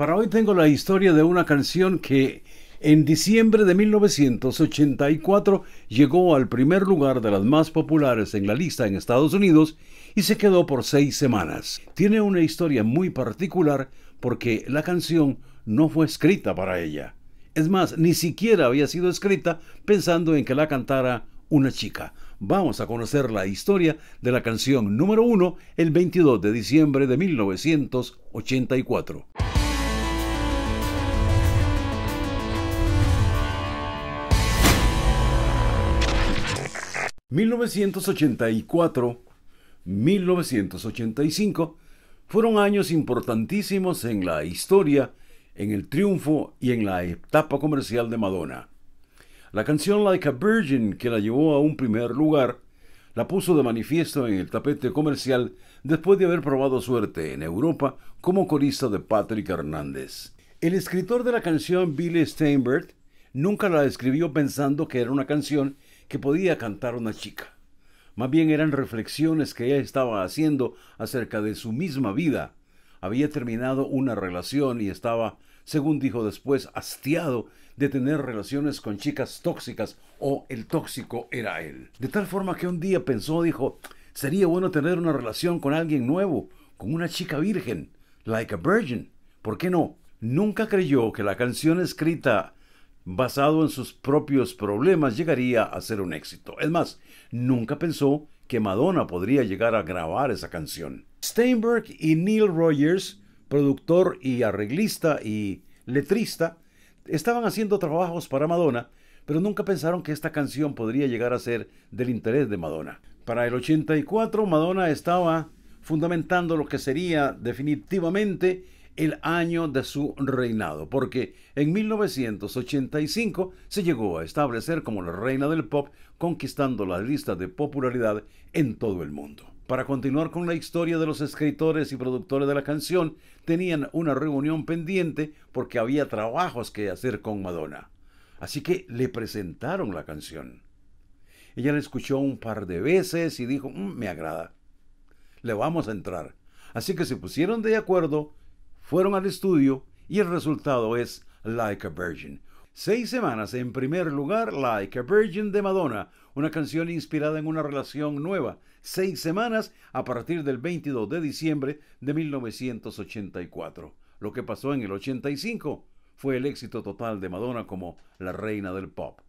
Para hoy tengo la historia de una canción que en diciembre de 1984 llegó al primer lugar de las más populares en la lista en Estados Unidos y se quedó por seis semanas. Tiene una historia muy particular porque la canción no fue escrita para ella. Es más, ni siquiera había sido escrita pensando en que la cantara una chica. Vamos a conocer la historia de la canción número uno el 22 de diciembre de 1984. 1984, 1985 fueron años importantísimos en la historia, en el triunfo y en la etapa comercial de Madonna. La canción Like a Virgin, que la llevó a un primer lugar, la puso de manifiesto en el tapete comercial después de haber probado suerte en Europa como corista de Patrick Hernández. El escritor de la canción Billy Steinberg nunca la escribió pensando que era una canción que podía cantar una chica. Más bien eran reflexiones que ella estaba haciendo acerca de su misma vida. Había terminado una relación y estaba, según dijo después, hastiado de tener relaciones con chicas tóxicas o el tóxico era él. De tal forma que un día pensó, dijo, sería bueno tener una relación con alguien nuevo, con una chica virgen, like a virgin. ¿Por qué no? Nunca creyó que la canción escrita basado en sus propios problemas, llegaría a ser un éxito. Es más, nunca pensó que Madonna podría llegar a grabar esa canción. Steinberg y Neil Rogers, productor y arreglista y letrista, estaban haciendo trabajos para Madonna, pero nunca pensaron que esta canción podría llegar a ser del interés de Madonna. Para el 84, Madonna estaba fundamentando lo que sería definitivamente el año de su reinado, porque en 1985 se llegó a establecer como la reina del pop, conquistando las listas de popularidad en todo el mundo. Para continuar con la historia de los escritores y productores de la canción, tenían una reunión pendiente porque había trabajos que hacer con Madonna. Así que le presentaron la canción. Ella la escuchó un par de veces y dijo, mm, me agrada, le vamos a entrar. Así que se pusieron de acuerdo fueron al estudio y el resultado es Like a Virgin. Seis semanas en primer lugar, Like a Virgin de Madonna, una canción inspirada en una relación nueva. Seis semanas a partir del 22 de diciembre de 1984. Lo que pasó en el 85 fue el éxito total de Madonna como la reina del pop.